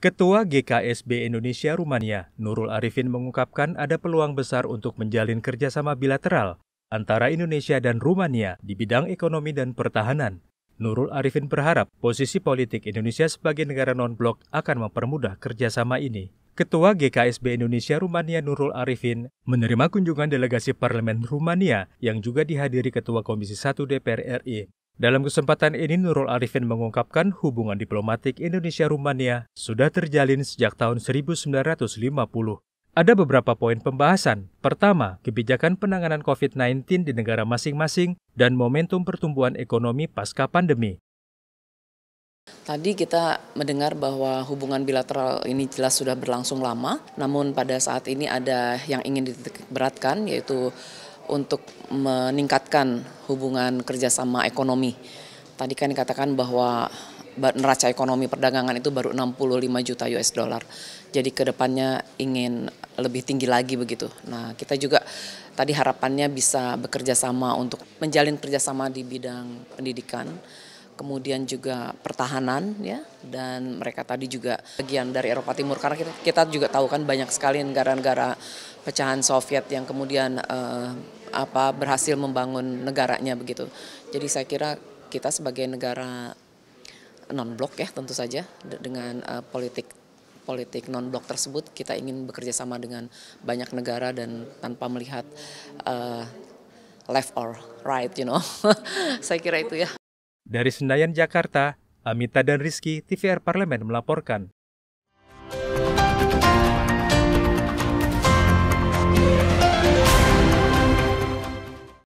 Ketua GKSB Indonesia Rumania, Nurul Arifin mengungkapkan ada peluang besar untuk menjalin kerjasama bilateral antara Indonesia dan Rumania di bidang ekonomi dan pertahanan. Nurul Arifin berharap posisi politik Indonesia sebagai negara non-blok akan mempermudah kerjasama ini. Ketua GKSB Indonesia Rumania Nurul Arifin menerima kunjungan delegasi parlemen Rumania yang juga dihadiri Ketua Komisi 1 DPR RI dalam kesempatan ini, Nurul Arifin mengungkapkan hubungan diplomatik Indonesia-Rumania sudah terjalin sejak tahun 1950. Ada beberapa poin pembahasan. Pertama, kebijakan penanganan COVID-19 di negara masing-masing dan momentum pertumbuhan ekonomi pasca pandemi. Tadi kita mendengar bahwa hubungan bilateral ini jelas sudah berlangsung lama, namun pada saat ini ada yang ingin diberatkan, yaitu untuk meningkatkan hubungan kerjasama ekonomi. Tadi kan dikatakan bahwa neraca ekonomi perdagangan itu baru 65 juta US dollar. Jadi kedepannya ingin lebih tinggi lagi begitu. Nah, kita juga tadi harapannya bisa bekerja sama untuk menjalin kerjasama di bidang pendidikan, kemudian juga pertahanan ya, dan mereka tadi juga bagian dari Eropa Timur karena kita, kita juga tahu kan banyak sekali negara-negara pecahan Soviet yang kemudian eh, apa berhasil membangun negaranya begitu. Jadi saya kira kita sebagai negara non blok ya tentu saja dengan uh, politik politik non blok tersebut kita ingin bekerja sama dengan banyak negara dan tanpa melihat uh, left or right you know. saya kira itu ya. Dari Senayan Jakarta, Amita dan Rizky, TVR Parlemen melaporkan.